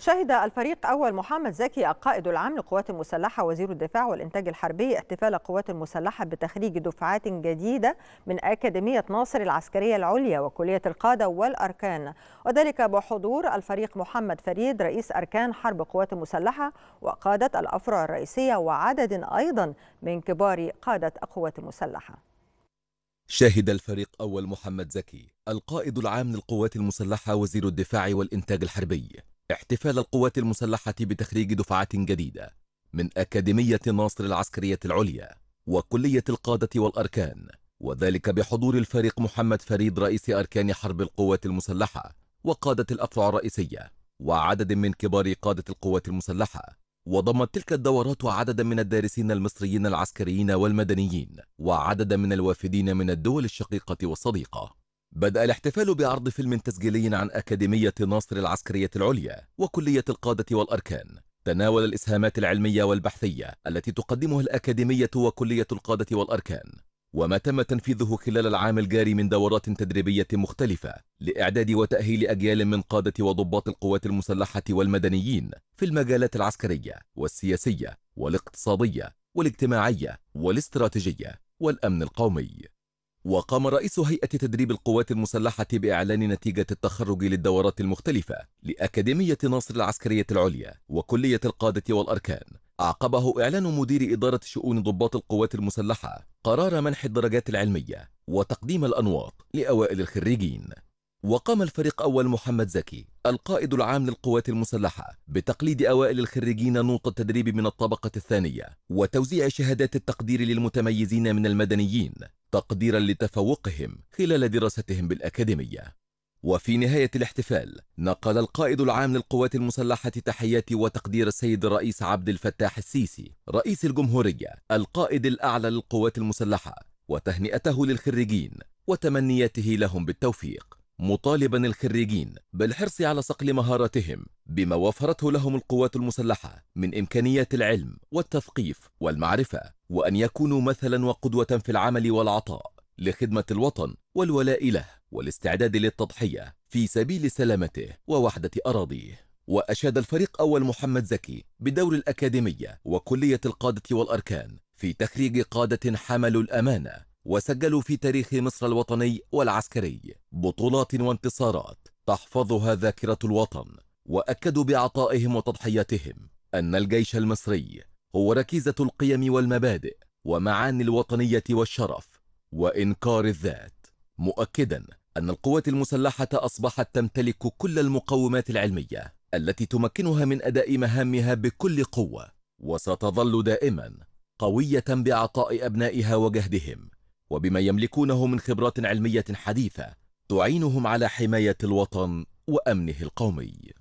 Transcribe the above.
شهد الفريق أول محمد زكي القائد العام للقوات المسلحة وزير الدفاع والإنتاج الحربي احتفال القوات المسلحة بتخريج دفعات جديدة من أكاديمية ناصر العسكرية العليا وكلية القادة والأركان وذلك بحضور الفريق محمد فريد رئيس أركان حرب القوات المسلحة وقادة الأفرع الرئيسية وعدد أيضا من كبار قادة القوات المسلحة شهد الفريق أول محمد زكي القائد العام للقوات المسلحة وزير الدفاع والإنتاج الحربي احتفال القوات المسلحة بتخريج دفعات جديدة من أكاديمية الناصر العسكرية العليا وكلية القادة والأركان وذلك بحضور الفريق محمد فريد رئيس أركان حرب القوات المسلحة وقادة الأفرع الرئيسية وعدد من كبار قادة القوات المسلحة وضمت تلك الدورات عددا من الدارسين المصريين العسكريين والمدنيين وعددا من الوافدين من الدول الشقيقة والصديقة بدأ الاحتفال بعرض فيلم تسجيلي عن أكاديمية ناصر العسكرية العليا وكلية القادة والأركان تناول الإسهامات العلمية والبحثية التي تقدمها الأكاديمية وكلية القادة والأركان وما تم تنفيذه خلال العام الجاري من دورات تدريبية مختلفة لإعداد وتأهيل أجيال من قادة وضباط القوات المسلحة والمدنيين في المجالات العسكرية والسياسية والاقتصادية والاجتماعية والاستراتيجية والأمن القومي وقام رئيس هيئة تدريب القوات المسلحة بإعلان نتيجة التخرج للدورات المختلفة لأكاديمية ناصر العسكرية العليا وكلية القادة والأركان أعقبه إعلان مدير إدارة شؤون ضباط القوات المسلحة قرار منح الدرجات العلمية وتقديم الأنواط لأوائل الخريجين وقام الفريق أول محمد زكي القائد العام للقوات المسلحة بتقليد أوائل الخريجين نوط التدريب من الطبقة الثانية وتوزيع شهادات التقدير للمتميزين من المدنيين تقديرا لتفوقهم خلال دراستهم بالأكاديمية وفي نهاية الاحتفال نقل القائد العام للقوات المسلحة تحيات وتقدير السيد الرئيس عبد الفتاح السيسي رئيس الجمهورية القائد الأعلى للقوات المسلحة وتهنئته للخريجين وتمنياته لهم بالتوفيق مطالبا الخريجين بالحرص على صقل مهاراتهم بما وفرته لهم القوات المسلحة من إمكانيات العلم والتثقيف والمعرفة وأن يكونوا مثلا وقدوة في العمل والعطاء لخدمة الوطن والولاء له والاستعداد للتضحية في سبيل سلامته ووحدة أراضيه وأشاد الفريق أول محمد زكي بدور الأكاديمية وكلية القادة والأركان في تخريج قادة حملوا الأمانة وسجلوا في تاريخ مصر الوطني والعسكري بطولات وانتصارات تحفظها ذاكرة الوطن وأكدوا بعطائهم وتضحياتهم أن الجيش المصري هو ركيزة القيم والمبادئ ومعاني الوطنية والشرف وإنكار الذات مؤكدا أن القوات المسلحة أصبحت تمتلك كل المقومات العلمية التي تمكنها من أداء مهامها بكل قوة وستظل دائما قوية بعطاء أبنائها وجهدهم وبما يملكونه من خبرات علمية حديثة تعينهم على حماية الوطن وأمنه القومي